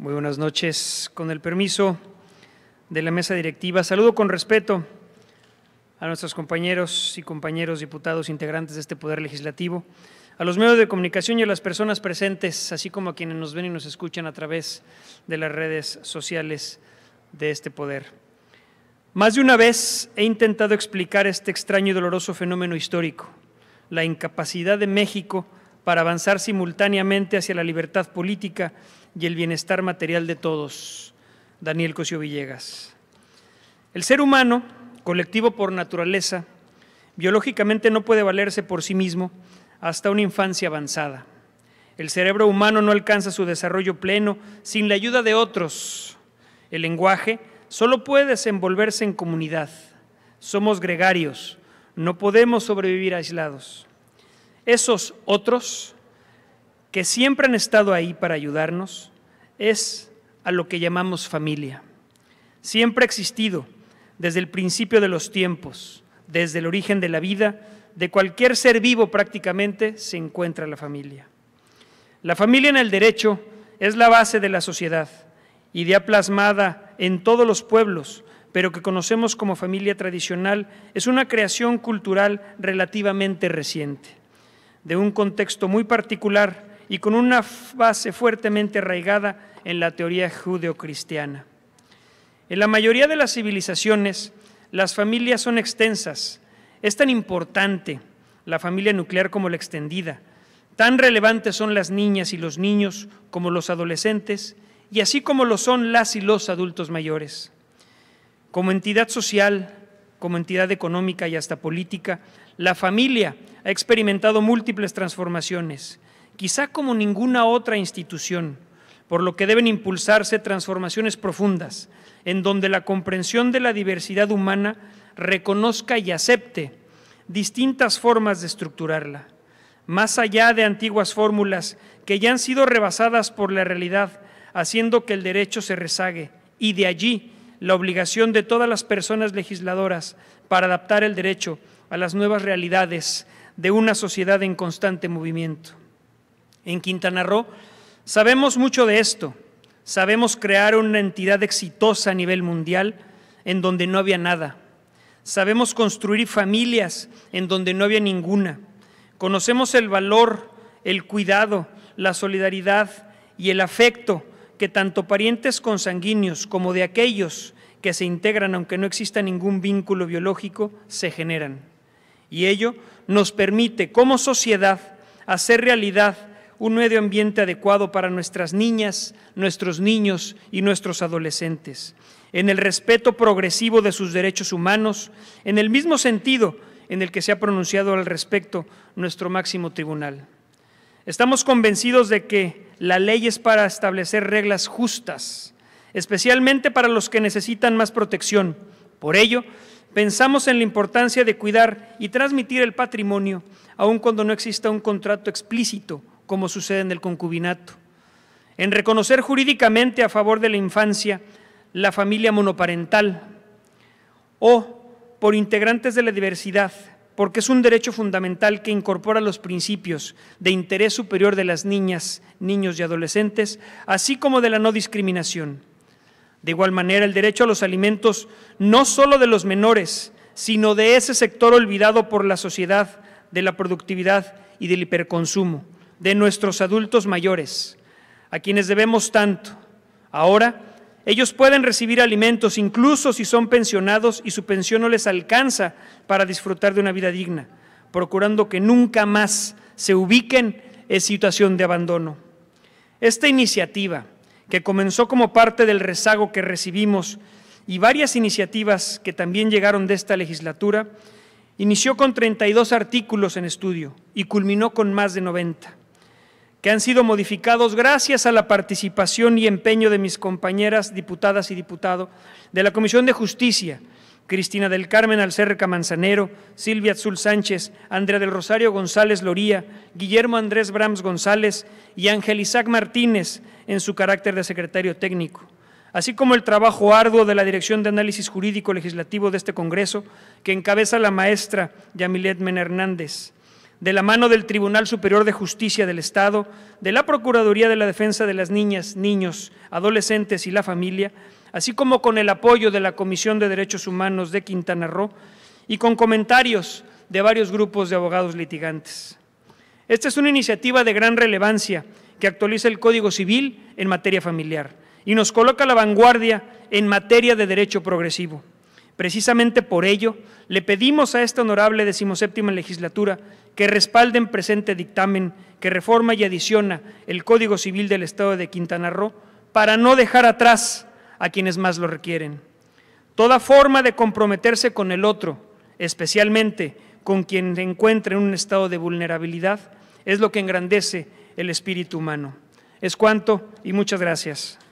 Muy buenas noches. Con el permiso de la mesa directiva, saludo con respeto a nuestros compañeros y compañeros diputados integrantes de este Poder Legislativo, a los medios de comunicación y a las personas presentes, así como a quienes nos ven y nos escuchan a través de las redes sociales de este Poder. Más de una vez he intentado explicar este extraño y doloroso fenómeno histórico, la incapacidad de México para avanzar simultáneamente hacia la libertad política y el bienestar material de todos. Daniel Cosío Villegas. El ser humano, colectivo por naturaleza, biológicamente no puede valerse por sí mismo hasta una infancia avanzada. El cerebro humano no alcanza su desarrollo pleno sin la ayuda de otros. El lenguaje solo puede desenvolverse en comunidad. Somos gregarios, no podemos sobrevivir aislados. Esos otros que siempre han estado ahí para ayudarnos es a lo que llamamos familia. Siempre ha existido desde el principio de los tiempos, desde el origen de la vida, de cualquier ser vivo prácticamente se encuentra la familia. La familia en el derecho es la base de la sociedad, idea plasmada en todos los pueblos, pero que conocemos como familia tradicional, es una creación cultural relativamente reciente de un contexto muy particular y con una base fuertemente arraigada en la teoría judeocristiana. En la mayoría de las civilizaciones, las familias son extensas. Es tan importante la familia nuclear como la extendida. Tan relevantes son las niñas y los niños como los adolescentes y así como lo son las y los adultos mayores. Como entidad social, como entidad económica y hasta política, la familia ha experimentado múltiples transformaciones, quizá como ninguna otra institución, por lo que deben impulsarse transformaciones profundas, en donde la comprensión de la diversidad humana reconozca y acepte distintas formas de estructurarla, más allá de antiguas fórmulas que ya han sido rebasadas por la realidad, haciendo que el derecho se rezague, y de allí la obligación de todas las personas legisladoras para adaptar el derecho a las nuevas realidades de una sociedad en constante movimiento. En Quintana Roo sabemos mucho de esto. Sabemos crear una entidad exitosa a nivel mundial en donde no había nada. Sabemos construir familias en donde no había ninguna. Conocemos el valor, el cuidado, la solidaridad y el afecto que tanto parientes consanguíneos como de aquellos que se integran aunque no exista ningún vínculo biológico se generan y ello nos permite como sociedad hacer realidad un medio ambiente adecuado para nuestras niñas, nuestros niños y nuestros adolescentes, en el respeto progresivo de sus derechos humanos, en el mismo sentido en el que se ha pronunciado al respecto nuestro máximo tribunal. Estamos convencidos de que la ley es para establecer reglas justas, especialmente para los que necesitan más protección. Por ello, Pensamos en la importancia de cuidar y transmitir el patrimonio, aun cuando no exista un contrato explícito, como sucede en el concubinato. En reconocer jurídicamente a favor de la infancia la familia monoparental o por integrantes de la diversidad, porque es un derecho fundamental que incorpora los principios de interés superior de las niñas, niños y adolescentes, así como de la no discriminación de igual manera, el derecho a los alimentos no solo de los menores, sino de ese sector olvidado por la sociedad, de la productividad y del hiperconsumo, de nuestros adultos mayores, a quienes debemos tanto. Ahora, ellos pueden recibir alimentos incluso si son pensionados y su pensión no les alcanza para disfrutar de una vida digna, procurando que nunca más se ubiquen en situación de abandono. Esta iniciativa, que comenzó como parte del rezago que recibimos y varias iniciativas que también llegaron de esta legislatura, inició con 32 artículos en estudio y culminó con más de 90, que han sido modificados gracias a la participación y empeño de mis compañeras diputadas y diputados de la Comisión de Justicia, Cristina del Carmen Alcerca Manzanero, Silvia Azul Sánchez, Andrea del Rosario González Loría, Guillermo Andrés Brams González y Ángel Isaac Martínez en su carácter de secretario técnico, así como el trabajo arduo de la Dirección de Análisis Jurídico Legislativo de este Congreso, que encabeza la maestra Yamilet Men Hernández de la mano del Tribunal Superior de Justicia del Estado, de la Procuraduría de la Defensa de las Niñas, Niños, Adolescentes y la Familia, así como con el apoyo de la Comisión de Derechos Humanos de Quintana Roo y con comentarios de varios grupos de abogados litigantes. Esta es una iniciativa de gran relevancia que actualiza el Código Civil en materia familiar y nos coloca a la vanguardia en materia de derecho progresivo. Precisamente por ello, le pedimos a esta honorable decimoséptima legislatura que respalde respalden presente dictamen que reforma y adiciona el Código Civil del Estado de Quintana Roo para no dejar atrás a quienes más lo requieren. Toda forma de comprometerse con el otro, especialmente con quien se encuentra en un estado de vulnerabilidad, es lo que engrandece el espíritu humano. Es cuanto y muchas gracias.